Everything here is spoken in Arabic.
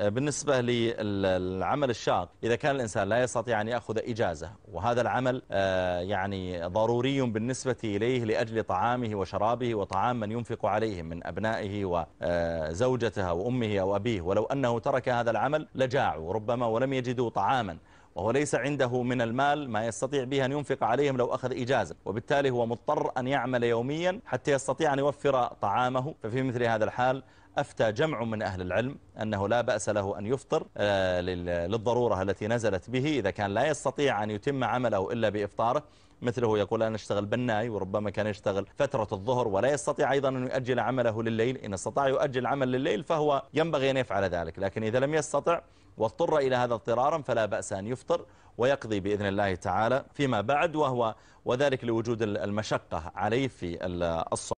بالنسبة للعمل الشاق إذا كان الإنسان لا يستطيع أن يأخذ إجازة وهذا العمل آه، يعني ضروري بالنسبة إليه لأجل طعامه وشرابه وطعام من ينفق عليه من أبنائه وزوجته آه، أو أمه أو أبيه ولو أنه ترك هذا العمل لجاعوا ربما ولم يجدوا طعاما وهو ليس عنده من المال ما يستطيع به أن ينفق عليهم لو أخذ إجازة وبالتالي هو مضطر أن يعمل يوميا حتى يستطيع أن يوفر طعامه ففي مثل هذا الحال أفتى جمع من أهل العلم أنه لا بأس له أن يفطر آه، للضرورة التي نزلت به إذا كان لا يستطيع أن يتم عمله إلا بإفطاره مثله يقول أنا أشتغل بناي وربما كان يشتغل فترة الظهر ولا يستطيع أيضا أن يؤجل عمله لليل إن استطاع يؤجل عمل لليل فهو ينبغي أن يفعل ذلك لكن إذا لم يستطع واضطر إلى هذا اضطرارا فلا بأس أن يفطر ويقضي بإذن الله تعالى فيما بعد وهو وذلك لوجود المشقة عليه في الصعب